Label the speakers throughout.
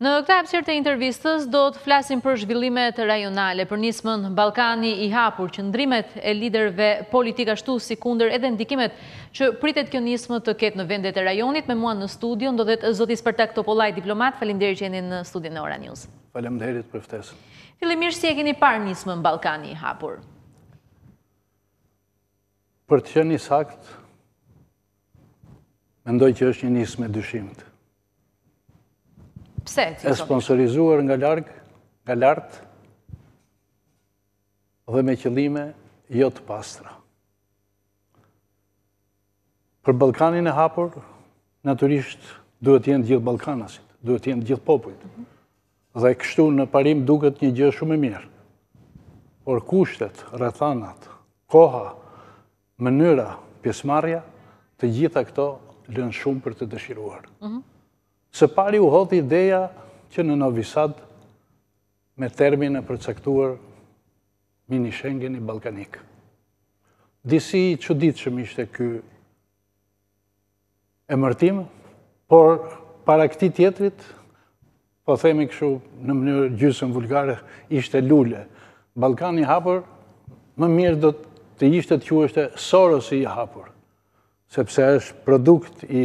Speaker 1: Në këta epsir të intervistës do të flasim për zhvillimet rajonale, për nismën Balkani i hapur, që ndrimet e liderve politika shtu si kunder edhe ndikimet që pritet kjo nismë të ketë në vendet e rajonit. Me mua në studion, do dhe të zotis Spartak Topolaj, diplomat, falim deri që jeni në studion e Ora News.
Speaker 2: Falem për ftesë.
Speaker 1: Filimirë, si e keni par nismën Balkani i hapur?
Speaker 2: Për të që një sakt, mendoj që është një nismë e dyshimët. Pse? E sponsorizuar nga largë, nga lartë, dhe me qëllime, jo të pastra. Për Balkanin e hapur, naturisht, duhet jenë gjithë Balkanasit, duhet jenë gjithë popujt. Dhe kështu në parim duket një gjë shumë e mirë. Por kushtet, rëthanat, koha, mënyra, pjesmarja, të gjitha këto lënë shumë për të dëshiruar. Mhm. Së pari u hodhë ideja që në Novi Sad me termin e përcaktuar mini Schengen i Balkanik. Disi që ditë që mi shte ky e mërtim, por para këti tjetrit, po themi këshu në mënyrë gjysën vulgare, ishte lule. Balkani hapër, më mirë do të ishte të që është sorosi i hapër, sepse është produkt i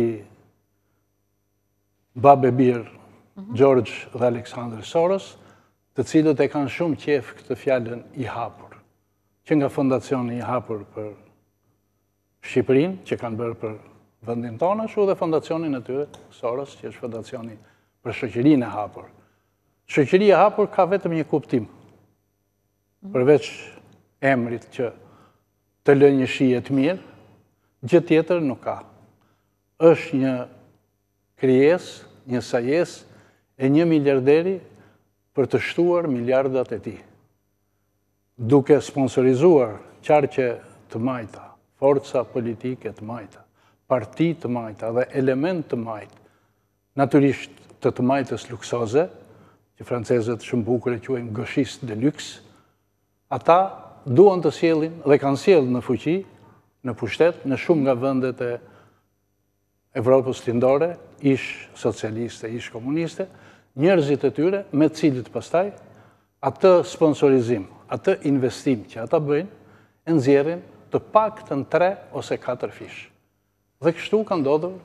Speaker 2: Babe e birë, Gjorgj dhe Aleksandr Soros, të cilët e kanë shumë qef këtë fjallën i hapur, që nga fondacioni i hapur për Shqipërin, që kanë bërë për vëndin tonë, shu dhe fondacionin e tyre, Soros, që është fondacioni për shëqërin e hapur. Shëqëri e hapur ka vetëm një kuptim, përveç emrit që të lë një shijet mirë, gjë tjetër nuk ka. është një kryesë një sajes e një miljarderi për të shtuar miljardat e ti. Duke sponsorizuar qarqe të majta, forca politike të majta, parti të majta dhe element të majtë, naturisht të të majtës luksoze, që francezët shumë e quajmë gëshist dhe lyks, ata duan të sielin dhe kanë siel në fuqi, në pushtet, në shumë nga vëndet e Evropës lindore, ish socialiste, ish komuniste, njerëzit e tyre me cilit pastaj, atë sponsorizim, atë investim që ata bëjnë, e nëzjerin të pak të në tre ose katër fish. Dhe kështu ka ndodhur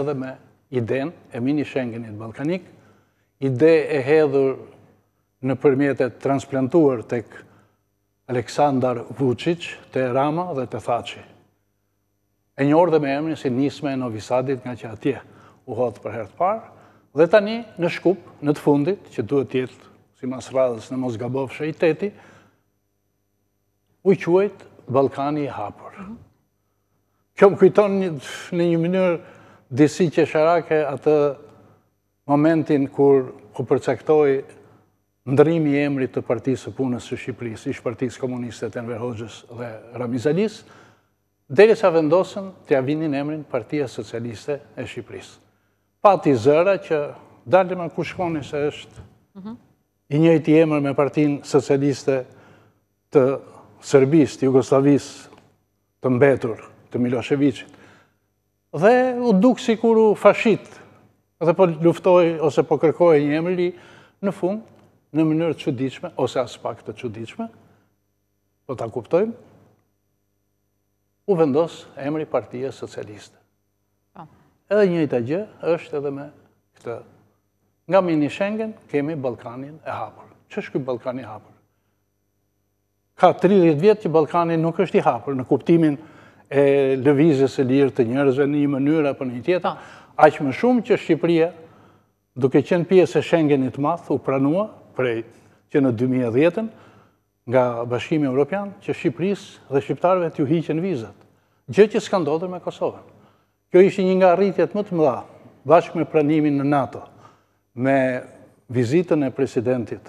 Speaker 2: edhe me iden e mini shengenit balkanik, ide e hedhur në përmjetet transplantuar të Aleksandar Vucic, të Rama dhe të Thaci e një dhe me emrin si nisme e novisadit nga që atje u hotë për herët parë, dhe tani në shkup, në të fundit, që duhet tjetë si mas radhës në Mosgabov shë i teti, u i quajtë Balkani i hapur. Mhm. Kjo më kujton në një mënyrë disi që sharake atë momentin kur u përcektoj ndërimi e emrit të partisë të punës të Shqipërisë, ishë partisë komunistët e Hoxhës dhe Ramizalisë, deri sa vendosën të javinin emrin Partia Socialiste e Shqipërisë. Pati zëra që dalë me kushkoni se është mhm. i njëjti emër me Partin Socialiste të Sërbisë, të të mbetur, të Miloševiqit. Dhe u dukë si kuru fashit, dhe po luftoj ose po kërkoj një emëri në fund, në mënyrë të qëdiqme, ose aspekt të qëdiqme, po ta kuptojmë, u vendosë emri partia socialiste. Po. Edhe një i të gjë është edhe me këtë. Nga mini Schengen kemi Balkanin e hapur. Që është këtë Balkani hapur? Ka 30 vjetë që Balkanin nuk është i hapur në kuptimin e lëvizës e lirë të njerëzve një mënyrë apë një tjeta, po. aqë më shumë që Shqipëria, duke qenë pjesë e Schengenit mathë, u pranua prej që në 2010-ën, nga bashkimi Europian që Shqipëris dhe Shqiptarve t'ju hiqen vizat, gjë që s'ka ndodhër me Kosovën. Kjo ishë një nga rritjet më të mëdha, bashkë me pranimin në NATO, me vizitën e presidentit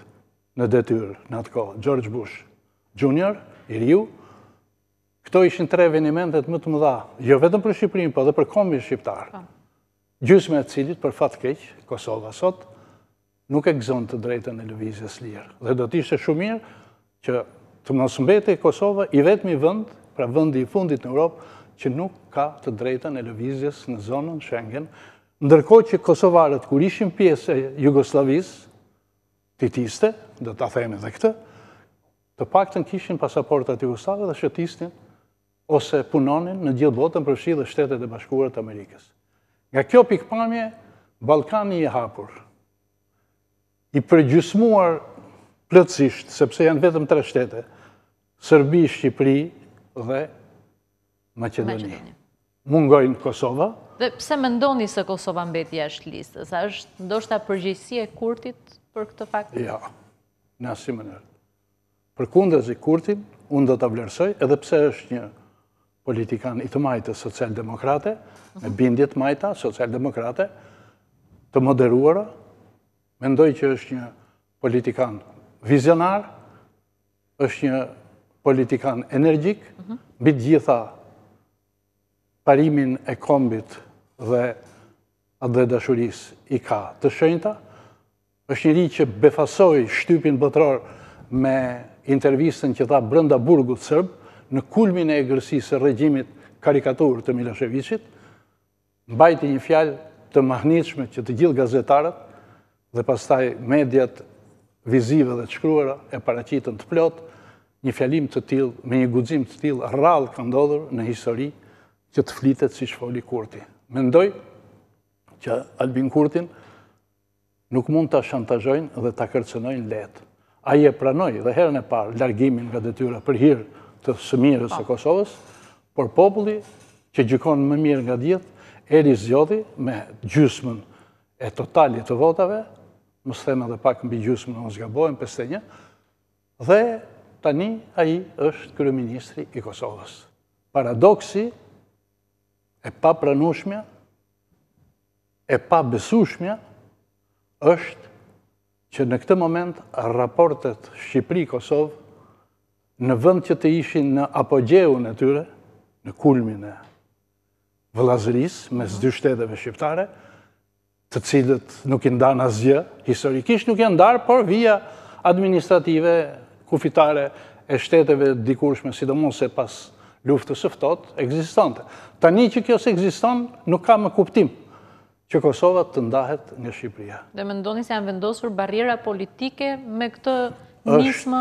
Speaker 2: në detyrë në atë kohë, George Bush Jr., i riu, këto ishën tre venimentet më të mëdha, jo vetëm për Shqipërin, po dhe për kombi Shqiptarë, po. gjysme të cilit për fatë keqë, Kosovë asot, nuk e gëzon të drejten e lëvizjes lirë. Dhe do t'ishtë shumirë, që të më nësëmbete e Kosova i vetëmi vënd, pra vëndi i fundit në Europë, që nuk ka të drejta në Lëvizjes në zonën Schengen. Ndërko që Kosovarët, kur ishim pjesë e Jugoslavis, titiste, dhe të athejme dhe këtë, të pak të në kishin pasaportat Jugoslavë dhe shëtistin, ose punonin në gjithë botën përshri dhe shtetet e bashkurët Amerikës. Nga kjo pikpamje, Balkani i hapur, i përgjusmuar plëtsisht, sepse janë vetëm tre shtete, Sërbi, Shqipri dhe Macedonia. Mungojnë Kosova.
Speaker 1: Dhe pse më ndoni se Kosova mbeti ashtë listës? A është ndoshta përgjësie kurtit për këtë fakt? Ja,
Speaker 2: në asim më nërë. Për kundër zi kurtin, unë do të vlerësoj, edhe pse është një politikan i të majtë social socialdemokrate, me bindjet majta, socialdemokrate, të moderuara, mendoj që është një politikan vizionar, është një politikan energjik, mbi gjitha parimin e kombit dhe dhe dashuris i ka të shënjta, është ri që befasoj shtypin bëtror me intervjistën që tha brënda burgut sërbë në kulmin e egrësisë e regjimit karikaturë të Miloševiqit, mbajti një fjalë të mahnitshme që të gjithë gazetarët dhe pastaj mediat vizive dhe të shkruara e paracitën të plot, një fjalim të tjil, me një guzim të tjil rral ka ndodhur në histori që të flitet si shfoli Kurti. Mendoj që Albin Kurtin nuk mund të shantajojnë dhe të kërcenojnë letë. A je pranoj dhe herën e parë largimin nga detyra për hirë të sëmirës e po. Kosovës, por populli që gjykon më mirë nga djetë, eri zjodhi me gjysmën e totalit të votave, më sëthejmë edhe pak në bëgjusë më në zgabohem, pështë një, dhe tani a i është kërëministri i Kosovës. Paradoxi e pa pranushmja, e pa besushmja, është që në këtë moment raportet Shqipëri-Kosovë në vënd që të ishin në apogjehu në tyre, në kulmin e vlazëris, mes dy shtetëve shqiptare, të cilët nuk i ndarë në zgjë, historikisht nuk i ndarë, por via administrative, kufitare e shteteve dikurshme, sidomon se pas luftës eftot, egzistante. Tani që kjo se egzistan, nuk ka më kuptim që Kosova të ndahet në Shqipëria.
Speaker 1: Dhe me ndoni se janë vendosur barjera politike me këtë nismë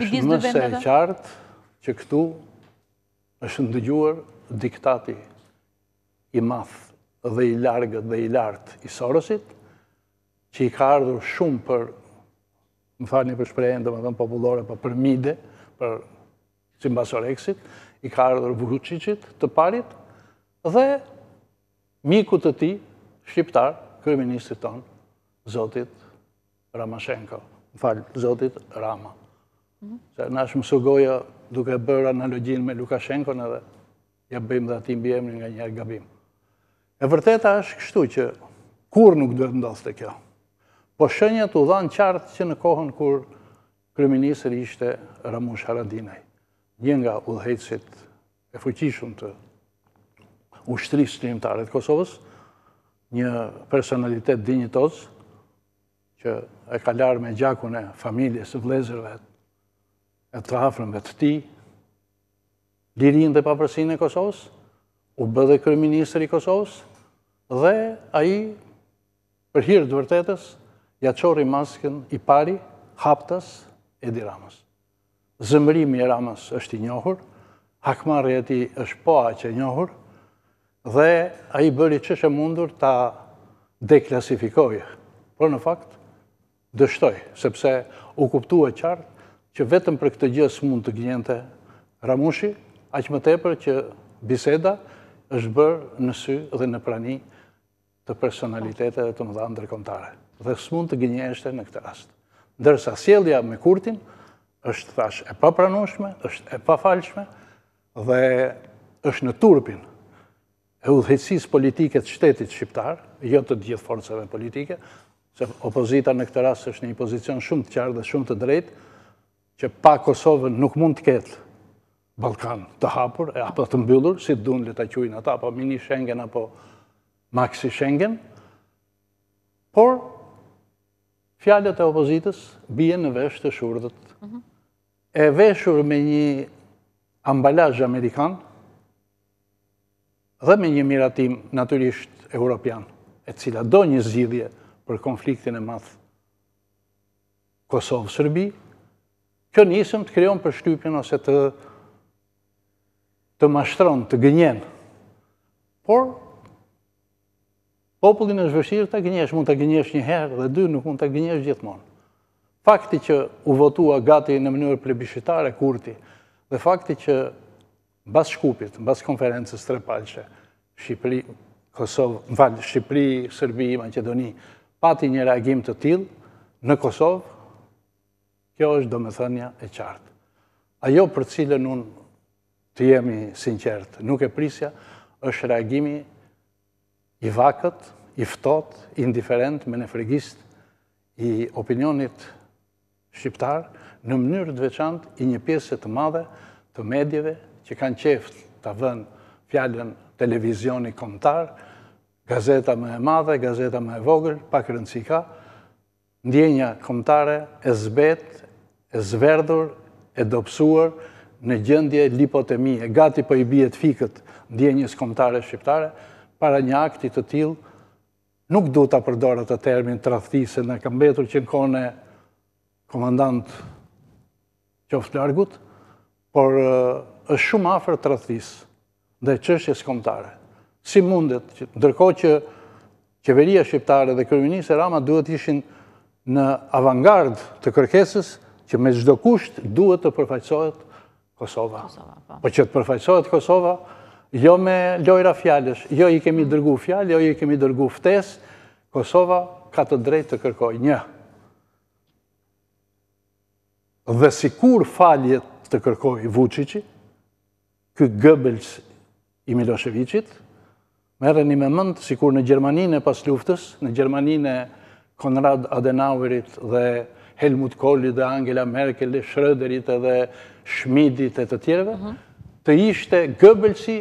Speaker 1: i disë dhe vendeve? është mëse e
Speaker 2: qartë që këtu është ndëgjuar diktati i mafë dhe i largët dhe i lartë i Sorosit, që i ka ardhur shumë për, më tharë një përshprejën dhe më dhe më popullore, për për mide, për simbasoreksit, i ka ardhur Vrucicit të parit, dhe miku të ti, shqiptar, kërëministit ton, Zotit Ramashenko, më falë, Zotit Rama. Në është më sugoja duke bërë analogjin me Lukashenko në dhe, ja bëjmë dhe ati mbjemi nga një gabim. E vërteta është kështu që kur nuk duhet ndodhë të kjo. Po shënjët u dhanë qartë që në kohën kur kriminisëri ishte Ramush Haradinaj, një nga dhejtësit e fuqishëm të ushtrisë të njëmëtarët Kosovës, një personalitet dinjitoz, që e kalar me gjakun e familjes të vlezërve e të hafrëmve të ti, lirin dhe papërsin e Kosovës, u bëdhe kërëministër i Kosovës, dhe aji, për hirë vërtetës ja qori masken i pari, haptas e di Ramës. Zëmërimi e Ramës është i njohur, hakmarë e ti është poa a që njohur, dhe aji bëri që shë mundur ta deklasifikojë, por në fakt, dështoj, sepse u kuptu e qartë që vetëm për këtë gjësë mund të gjente Ramushi, aqë më tepër që biseda është bërë në sy dhe në prani të personalitetet e të mëdha ndërkontare. Dhe së mund të gjenjeshte në këtë rast. Ndërsa sjellja me kurtin është thash e papranushme, është e pafalshme dhe është në turpin e udhëhecis politike të shtetit shqiptar, jo të gjithë forcave politike, se opozita në këtë rast është në një pozicion shumë të qartë dhe shumë të drejtë, që pa Kosovën nuk mund të ketë Balkan të hapur, e apo të mbyllur, si dhun le të qujnë ata, apo mini Schengen, apo maxi Schengen, por fjallet e opozitës bje në vesh të shurdët. Mhm. E veshur me një ambalajë Amerikan dhe me një miratim naturisht europian, e cila do një zgjidhje për konfliktin e math Kosovë-Sërbi, kjo njësëm të kreon për shtypjen ose të të mashtron, të gënjen. Por, popullin është zhveshirë të gënjesh, mund të gënjesh një herë dhe dy, nuk mund të gënjesh gjithmonë. Fakti që u votua gati në mënyrë plebishitare, kurti, dhe fakti që bas shkupit, bas konferences të repalqe, Shqipëri, Kosovë, falë, Shqipëri, Sërbi, Macedoni, pati një reagim të tilë në Kosovë, kjo është do me thënja e qartë. Ajo për cilën unë të jemi sinqert, nuk e prisja, është reagimi i vakët, i fëtot, indiferent, me në fregist i opinionit shqiptar, në mënyrë të veçant i një pjesë të madhe të medjeve që kanë qeftë të vën fjallën televizioni kontarë, gazeta më e madhe, gazeta më e vogër, pa rëndësi ka, ndjenja kontare e zbet, e zverdur, e dopsuar, në gjëndje lipotemie, e gati për po i bjetë fikët djenjës komtare shqiptare, para një akti të til, nuk du të apërdorat të termin të rathëtise, në këmbetur që në kone komandant qoftë largut, por është shumë afer të rathtisë dhe qështje skomtare. Si mundet, ndërko që qeveria shqiptare dhe kërminisë e rama duhet ishin në avangard të kërkesës që me zdo kusht duhet të përfaqsojtë Kosova. Po. po që të përfajsohet Kosova, jo me lojra fjallës, jo i kemi dërgu fjallë, jo i kemi dërgu ftes, Kosova ka të drejt të kërkoj një. Dhe si kur faljet të kërkoj Vucici, kë gëbëlës i Miloševiqit, mërë me mëndë, si kur në Gjermaninë e pas luftës, në Gjermaninë e Konrad Adenauerit dhe Kosova, Helmut Kohli dhe Angela Merkel, Schröderit dhe Shmidit e të tjereve, të ishte Goebbelsi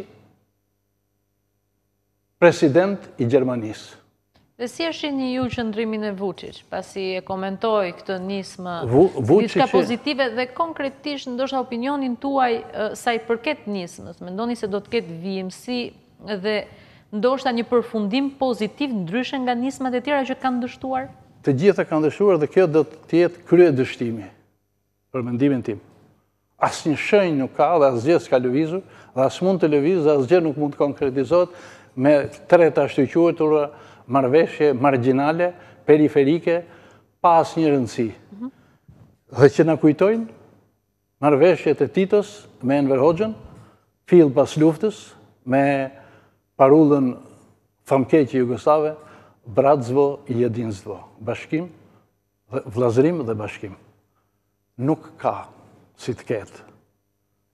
Speaker 2: president i Gjermanisë.
Speaker 1: Dhe si është një ju qëndrimin e Vucic, pasi e komentoj këtë nismë, një pozitive dhe konkretisht ndoshta opinionin tuaj sa i përket nismës, me ndoni se do të ketë vijimësi dhe ndoshta një përfundim pozitiv ndryshen nga nismat e tjera që kanë dështuar?
Speaker 2: të gjitha kanë ndryshuar dhe kjo do të jetë krye dështimi për mendimin tim. Asë një shënjë nuk ka dhe asë gjithë s'ka lëvizu, dhe asë mund të lëvizu, dhe asë gjithë nuk mund të konkretizot me tre të ashtu quëtura marveshje marginale, periferike, pa një rëndësi. Dhe që në kujtojnë, marveshje të titës me Enver Hoxhen, fil pas luftës, me parullën famkeqë i Jugoslave, bratëzvo i jedinzdo, bashkim, vlazrim dhe bashkim. Nuk ka si të ketë.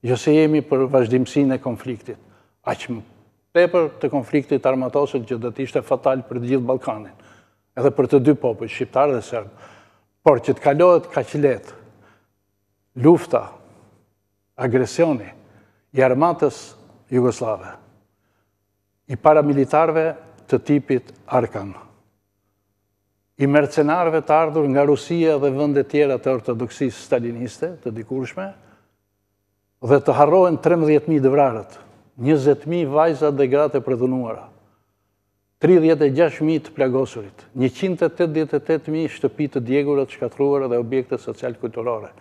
Speaker 2: Jo se jemi për vazhdimësin e konfliktit, që më tepër të konfliktit armatosët që dhe të ishte fatal për gjithë Balkanin, edhe për të dy popët, Shqiptarë dhe Serbë. Por që të kalohet që letë lufta, agresioni i armatës Jugoslave, i paramilitarve të tipit Arkan. I mercenarve të ardhur nga Rusia dhe vëndet tjera të ortodoksis staliniste të dikurshme dhe të harrohen 13.000 dëvrarët, 20.000 vajzat dhe gratë për dhunuara, 36.000 të plagosurit, 188.000 shtëpit të djegurat, shkatruar dhe objekte social kulturore,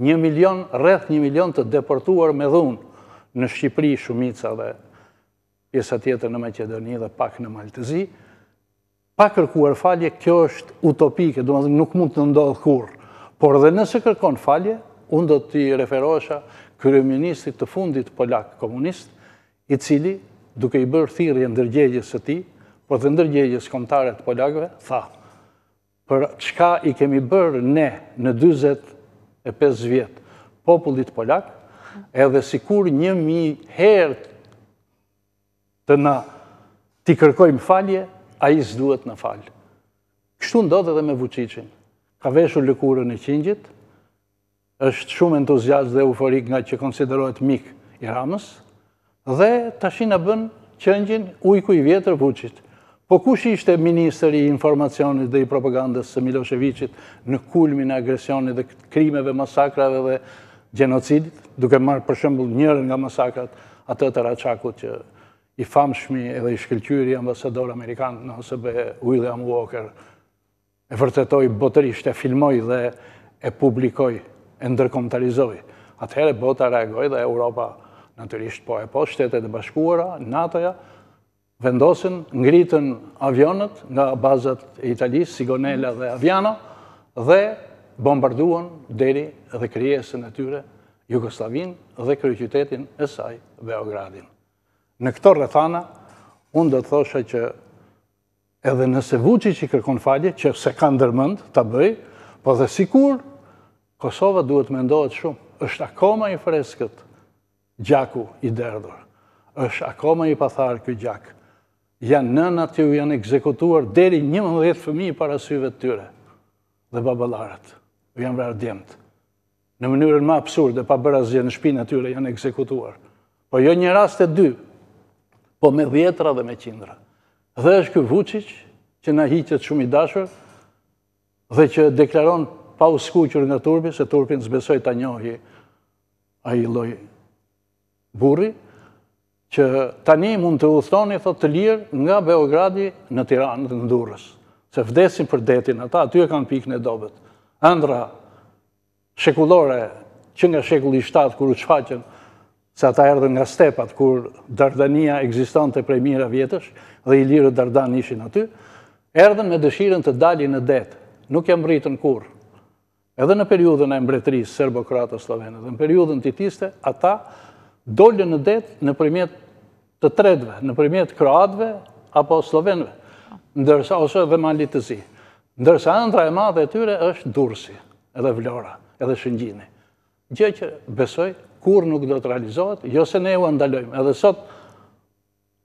Speaker 2: një milion, rreth një milion të deportuar me dhunë në Shqipëri, Shumica dhe pjesa tjetër në Macedoni dhe pak në Maltëzi, pa kërkuar falje, kjo është utopike, do më dhe nuk mund të ndodhë kur, por dhe nëse kërkon falje, unë do të i referosha kryeministit të fundit polak komunist, i cili, duke i bërë thirje ndërgjegjes së ti, por dhe ndërgjegjes kontaret polakve, tha, për qka i kemi bërë ne në 25 vjetë popullit polak, edhe si kur një mi herë të na t'i kërkojmë falje, a i s'duhet në falë. Kështu ndodhe dhe me Vucicin. Ka veshur lëkurën e qingjit, është shumë entuziast dhe euforik nga që konsiderohet mik i ramës, dhe tashina bën qëngjin ujku i vjetër Vucit. Po kush ishte Ministeri i Informacionit dhe i Propagandës së Miloševiqit në kulmin e agresionit dhe krimeve, masakrave dhe genocidit, duke marë për shëmbull njërën nga masakrat atë të raqakut që i famshmi edhe i shkëllqyri ambasador Amerikan në HSB, William Walker, e vërtetoj botërisht, e filmoj dhe e publikoj, e ndërkomtarizoj. Atëhere bota reagoj dhe Europa, naturisht po e po, shtetet e bashkuara, NATO-ja, vendosin, ngritën avionët nga bazat e Italisë, Sigonella dhe Aviano, dhe bombarduan deri dhe kryesën e tyre Jugoslavin dhe kryqytetin e saj Beogradin në këto rrethana, unë do të thosha që edhe nëse vuqi që i kërkon falje, që se ka ndërmënd të bëj, po dhe sikur, Kosova duhet me ndohet shumë. është akoma i freskët gjaku i derdhur. është akoma i patharë këj gjak. Janë nëna të ju janë ekzekutuar deri një mëndhjetë fëmi i parasyve të tyre dhe babalarët. U janë vrarë djemët. Në mënyrën ma absurde, pa bërë në shpinë të tyre janë ekzekutuar. Po jo një rast e dy, po me djetra dhe me qindra. Dhe është këtë vucic, që në hiqet shumë i dashër, dhe që deklaron pa uskuqër nga turpi, se turpin zbesoj të njohi a i loj burri, që tani mund të uthtoni, thot të lirë, nga Beogradi në Tiranë dhe në Se vdesin për detin ata, aty e kanë pikën e dobet. Andra, shekullore, që nga shekulli 7, kërë u qfaqen, se ata erdhen nga stepat, kur Dardania egziston të prej mira vjetësh, dhe i lirë Dardan ishin aty, erdhen me dëshiren të dalin në detë, nuk jam rritën kur. Edhe në periudën e mbretërisë, Serbo-Kroata, Slovenë, dhe në periudën titiste, ata dollën në detë në primjet të tredve, në primjet Kroatve apo Slovenëve, ndërsa ose dhe të zi. Ndërsa ndra e madhe tyre është Dursi, edhe Vlora, edhe Shëngjini. Gjë që besoj kur nuk do të realizohet, jo se ne u ndalojmë. Edhe sot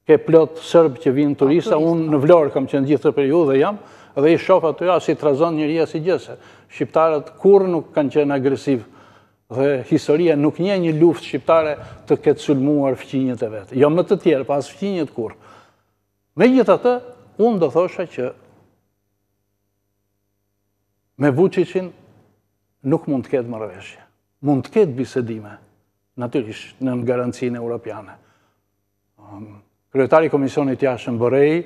Speaker 2: ke plot sërbë që vinë turista, unë po. në vlorë kam qenë gjithë të dhe jam, edhe i shofa të ja si trazon njëria si gjese. Shqiptarët kur nuk kanë qenë agresivë dhe historie nuk nje një luft shqiptare të ketë sulmuar fqinjët e vetë. Jo më të tjerë, pas fqinjët kur. Me gjithë atë, unë do thosha që me Vucicin nuk mund të ketë mërëveshje. Mund të Mund të ketë bisedime natyrish në garancinë europiane. Um, kryetari Komisionit Jashën Borej,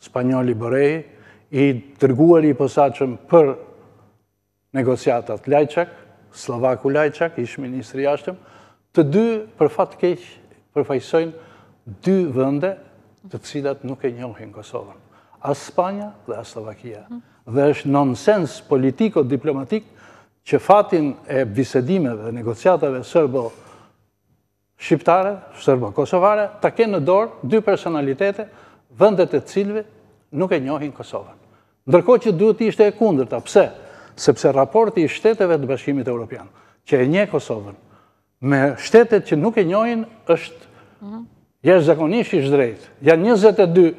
Speaker 2: Spanjoli Borej, i tërguar i posaqëm për negociatat Lajqak, Slovaku Lajqak, ishë Ministri Jashëm, të dy për fatë keqë përfajsojnë dy vënde të cilat nuk e njohin Kosovën. As Spanja dhe as Slovakia. Mm. Dhe është nonsens politiko-diplomatik që fatin e bisedimeve, negociatave sërbo-diplomatik, shqiptare, sërbo-kosovare, ta kenë në dorë dy personalitete vëndet e cilve nuk e njohin Kosovën. Ndërko që duhet ishte e kundërta, pse? Sepse raporti i shteteve të bashkimit e Europian, që e nje Kosovën, me shtetet që nuk e njohin, është mhm. jeshtë zakonisht i shdrejt. Janë 22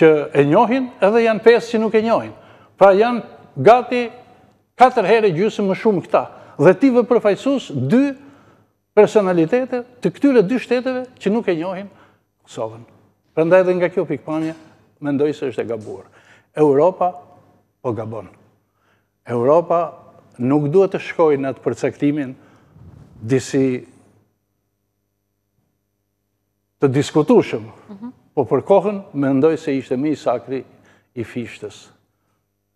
Speaker 2: që e njohin, edhe janë 5 që nuk e njohin. Pra janë gati 4 herë gjysë më shumë këta. Dhe ti vë përfajsus 2 personalitete të këtyre dy shteteve që nuk e njohin Kosovën. ndaj dhe nga kjo pikpamje, mendoj se është e gabuar. Europa po gabon. Europa nuk duhet të shkoj në atë përcaktimin disi të diskutushëm, mhm. po për kohën me ndoj se ishte mi sakri i fishtës.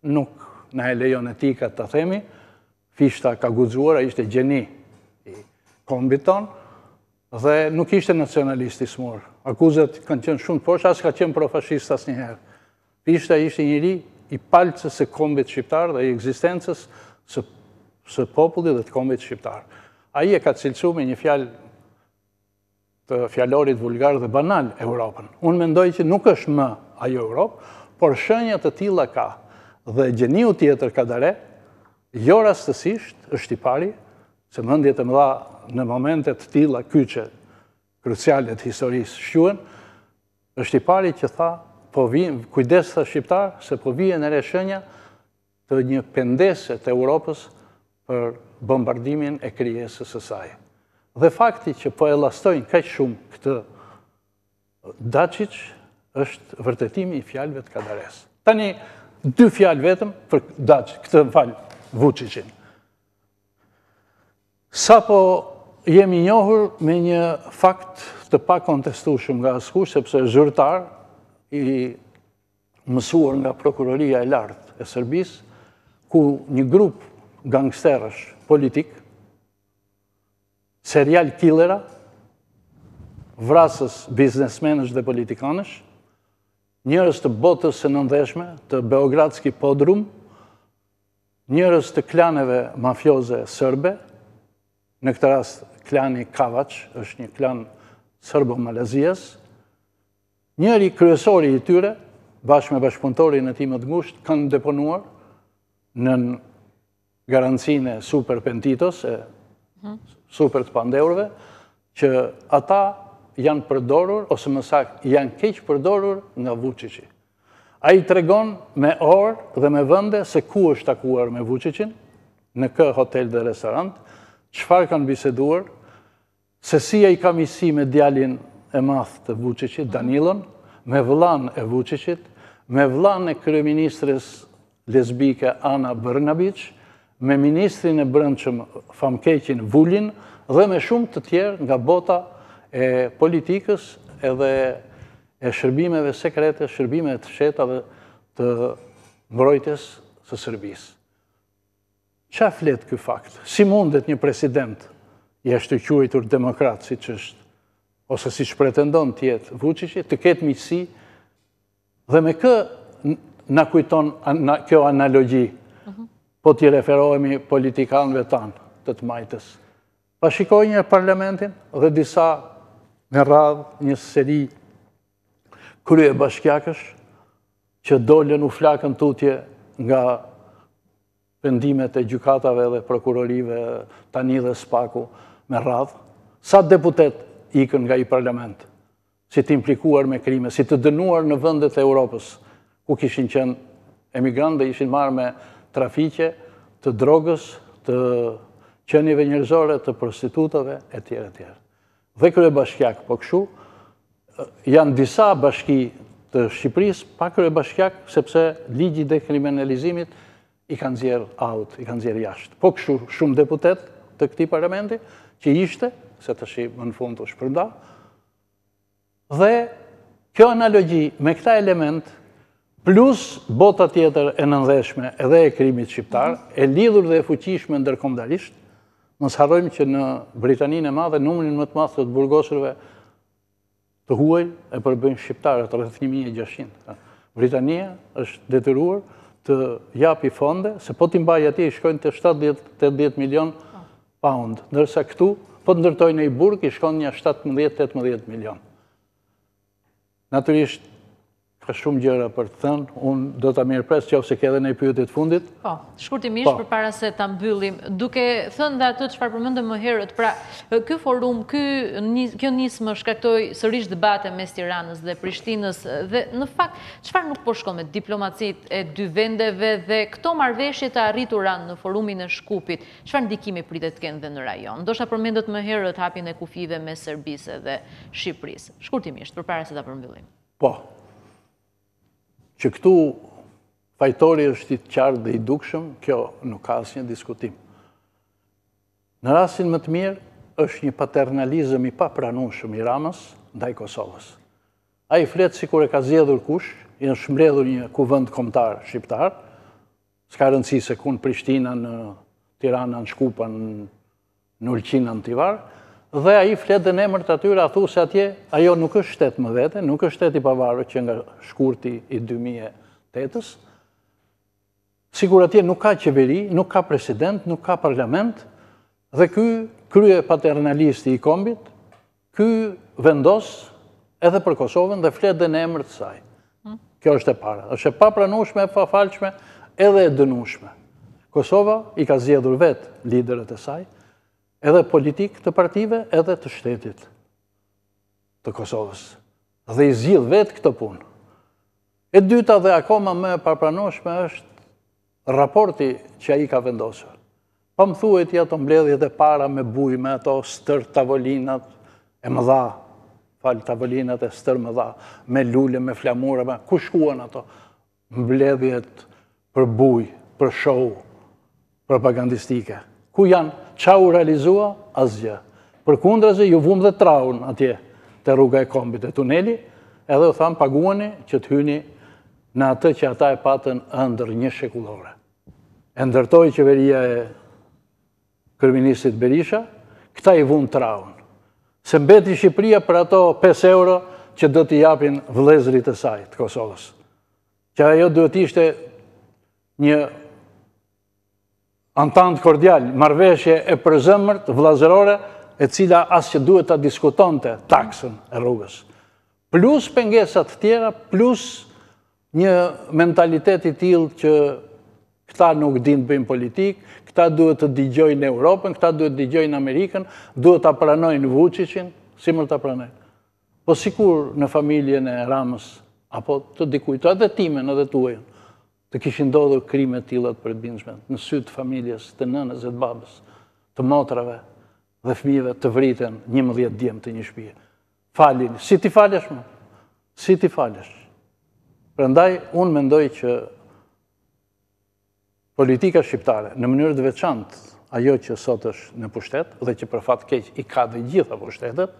Speaker 2: Nuk në e lejon etika të themi, fishta ka guzuara, ishte gjeni, kombiton, dhe nuk ishte i smurë. Akuzet kanë qenë shumë të poshë, asë ka qenë profashist asë njëherë. Pishta ishte njëri i palëcës së kombit shqiptarë dhe i egzistencës së populli dhe të kombit shqiptarë. A i e ka cilësu me një fjalë të fjallorit vulgar dhe banal Europën. Unë mendoj që nuk është më ajo Europë, por shënjët të tila ka dhe gjeniu tjetër ka dare, jo rastësisht është i pari, se më ndjetë më dha në momentet tila kyqe, krucialet historisë shquen, është i pari që tha, po kujdes të shqiptarë, se po vijë në reshenja të një pendese të Europës për bombardimin e kryesës së sajë. Dhe fakti që po elastojnë ka që shumë këtë daqiqë, është vërtetimi i fjalëve të kadaresë. Tani, dy fjalë vetëm për daqë, këtë falë vëqëqin. Sa po jemi njohur me një fakt të pak kontestushëm nga asku, sepse zhërtar i mësuar nga Prokuroria e Lartë e Sërbis, ku një grup gangsterësh politikë, serial killera, vrasës biznesmenësh dhe politikanësh, njërës të botës së nëndeshme, të Beogradski podrum, njërës të klaneve mafioze sërbe, Në këtë rast, klani Kavac është një klan Sërbo-Malezijës. Njëri kryesori i tyre, bashkë me bashkëpuntori në timët ngusht, kanë deponuar në garancine super pentitos, super të pandeurve, që ata janë përdorur, ose më sakë, janë keqë përdorur nga Vucicin. A i tregon me orë dhe me vënde se ku është takuar me Vucicin në kë hotel dhe restaurantë, qëfar kanë biseduar, se si e i kam isi me djalin e math të Vucicit, Danilon, me vlan e Vucicit, me vlan e kryeministres lesbike Ana Brnabic, me ministrin e brëndqëm famkeqin Vullin, dhe me shumë të tjerë nga bota e politikës edhe e shërbimeve sekrete, shërbimeve të sheta dhe të mbrojtës së sërbisë. Qa fletë kë fakt? Si mundet një president i ashtë të quajtur demokratë si që është, ose si që pretendon tjetë vëqishit, të ketë miqësi, dhe me kë në kujton kjo analogi, mhm. po t'i referohemi politikanëve tanë të të majtës. Pa shikoj një parlamentin dhe disa në radhë një seri krye bashkjakësh që dollën u flakën tutje nga vendimet e gjukatave dhe prokurorive tani dhe spaku me radhë. Sa deputet ikën nga i parlament, si të implikuar me krime, si të dënuar në vëndet e Europës, ku kishin qenë emigrant dhe ishin marrë me trafike të drogës, të qenive njërzore, të prostitutave, e tjere, tjere. Dhe kërë e bashkjak, po këshu, janë disa bashki të Shqipëris, pa kërë e bashkjak, sepse ligji dhe kriminalizimit i kanë zjerë aut, i kanë zjerë jashtë. Po këshu shumë deputet të këti parlamenti, që ishte, se të shi më në fund të shpërnda, dhe kjo analogi me këta element, plus bota tjetër e nëndeshme edhe e krimit shqiptar, e lidhur dhe e fuqishme ndërkomdalisht, nësë harrojmë që në Britaninë e madhe, numërin më të madhe të të burgosurve të huaj e përbën shqiptarët të 1600. e Britania është detyruar, të japi fonde, se po t'i mbaj ati i shkojnë të 70-80 milion pound, nërsa këtu, po të ndërtojnë e i burg, i shkojnë një 17-18 milion. Naturisht, ka shumë gjëra për të thënë, unë do të mirë presë që ofë se ke edhe në i pyëtit fundit. Po,
Speaker 1: shkurti mishë po. për para se të mbyllim, duke thënë dhe atë të që farëpërmëndë më herët, pra, kjo forum, kjo njësë më shkaktoj sërish debate me Stiranës dhe Prishtinës, dhe në fakt, që farë nuk përshko po me diplomacit e dy vendeve dhe këto marveshje të arrituran në forumin e shkupit, që farë ndikimi pritet të kënë dhe në rajon? Do shkurti se
Speaker 2: Po, që këtu fajtori është i qartë dhe i dukshëm, kjo nuk ka asë një diskutim. Në rasin më të mirë, është një paternalizëm i papranushëm i ramës ndaj Kosovës. A i fletë si kur e ka zjedhur kush, i në shmredhur një kuvënd komtar shqiptar, s'ka rëndësi se kun Prishtina në Tirana, në Shkupa, në Nulqina, në Tivarë, dhe a i fletë dhe nëmër të atyra, a thu se atje, ajo nuk është shtetë më vete, nuk është shtetë i pavarë që nga shkurti i 2008-ës, sigur atje nuk ka qeveri, nuk ka president, nuk ka parlament, dhe ky krye paternalisti i kombit, ky vendos edhe për Kosovën dhe fletë dhe nëmër të saj. Hmm. Kjo është e para, është e papranushme, fafalqme, edhe e dënushme. Kosova i ka zjedhur vetë liderët e sajë, edhe politik të partive, edhe të shtetit të Kosovës. Dhe i zhjith vetë këtë punë. E dyta dhe akoma me parpranoshme është raporti që a i ka vendosër. Pa po më thuet ja të mbledhjet e para me buj me ato stër tavolinat e mëdha, falë tavolinat e stër mëdha, me lullë, me flamurë, me ku shkuan ato mbledhjet për buj, për show, propagandistike ku janë qa u realizua, asgjë. Për kundra ju vumë dhe traun atje të rruga e kombit e tuneli, edhe u thamë paguani që të hyni në atë që ata e patën ndër një shekullore. E ndërtoj qeveria e kërministit Berisha, këta i vumë traun. Se mbeti Shqipria për ato 5 euro që do t'i japin vlezrit e saj të Kosovës. Që ajo duhet ishte një antantë kordial, marveshje e përzëmërt, vlazërore, e cila asë që duhet të diskutonte taksën e rrugës. Plus pengesat tjera, plus një mentalitetit tjilë që këta nuk din të bëjmë politikë, këta duhet të digjojnë Europën, këta duhet të digjojnë Amerikën, duhet të pranojnë Vucicin, si mërë të pranojnë. Po sikur në familjen e Ramës, apo të dikujtë, edhe timen, edhe të uajnë të kishë ndodhur krimet tilat për përbindshme, në sytë të familjes, të nënës e të babës, të motrave dhe fmive të vriten një mëdhjet djemë të një shpije. Falin, si ti falesh më? Si ti falesh? Përëndaj, unë mendoj që politika shqiptare, në mënyrë dhe veçantë, ajo që sot është në pushtet, dhe që për fatë keq i ka dhe gjitha pushtetet,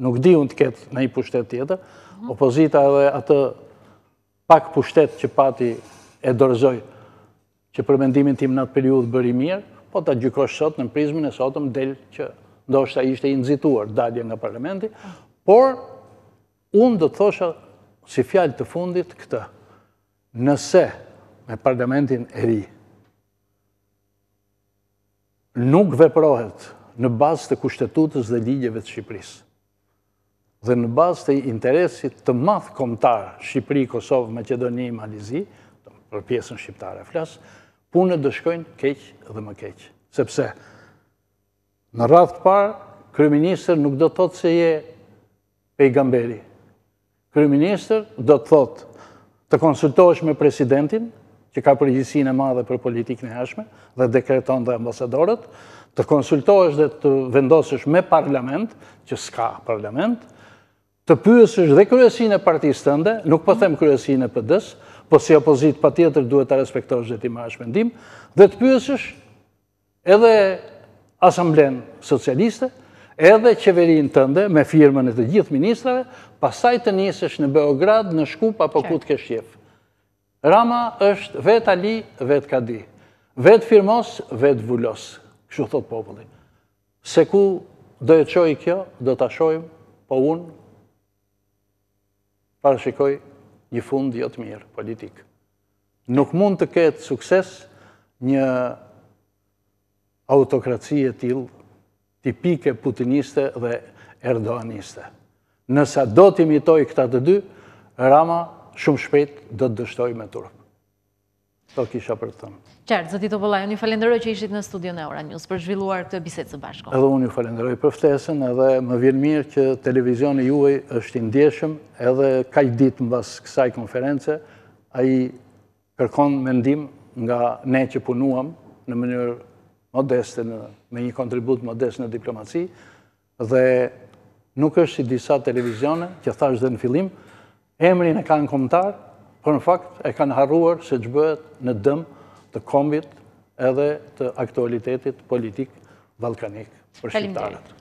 Speaker 2: nuk di unë të ketë në i pushtet tjetë, opozita edhe atë pak pushtet që pati e dorëzoj që për mendimin tim në atë periud bëri mirë, po të gjykosh sot në prizmin e sotëm del që ndoshta ishte i nëzituar dalje nga parlamenti, por unë do të thosha si fjalë të fundit këta. Nëse me parlamentin e ri nuk veprohet në bazë të kushtetutës dhe ligjeve të Shqipërisë, dhe në bazë të interesit të math komtar Shqipëri, Kosovë, Macedoni, Malizi, për pjesën shqiptare flas, punët shkojnë keq dhe më keq. Sepse, në të parë, kryministër nuk do të thotë se je pejgamberi. Kryministër do të thotë të konsultohesh me presidentin, që ka e madhe për politikën e hashme, dhe dekreton dhe ambasadorët, të konsultohesh dhe të vendosësh me parlament, që s'ka parlament, të pyësësh dhe kryesin e partistënde, nuk po them kryesin e pëdës, po si opozit pa tjetër duhet të respektosh dhe ti marrë dhe të pyësësh edhe asamblen socialiste, edhe qeverin tënde me firmën e të gjithë ministrave, pasaj të njësësh në Beograd, në Shkup, apo ku të kesh Rama është vetë ali, vetë kadi. Vetë firmos, vetë vullos. Kështu thot populli. Se ku do e qoj kjo, do të ashojmë, po unë, parëshikoj, një fund jetë jo mirë politikë. Nuk mund të ketë sukses një autokraci e tilë tipike putiniste dhe erdoaniste. Nësa do t'imitoj këta të dy, Rama shumë shpet do të dështoj me Turp. Të kisha për të tëmë.
Speaker 1: Qartë, zëti të pëllaj, unë ju falenderoj që ishit në studio në Ora News për zhvilluar këtë bisetë së bashko.
Speaker 2: Edhe unë ju falenderoj për ftesën edhe më vjenë mirë që televizioni juaj është indjeshëm edhe kaj ditë në basë kësaj konference, a i kërkon mendim nga ne që punuam në mënyrë modeste, me një kontribut modeste në diplomaci, dhe nuk është si disa televizione, që thashtë dhe në filim, emrin e ka në komentarë, për në fakt e kanë harruar se që bëhet në dëm të kombit edhe të aktualitetit politik valkanik për shqiptarët.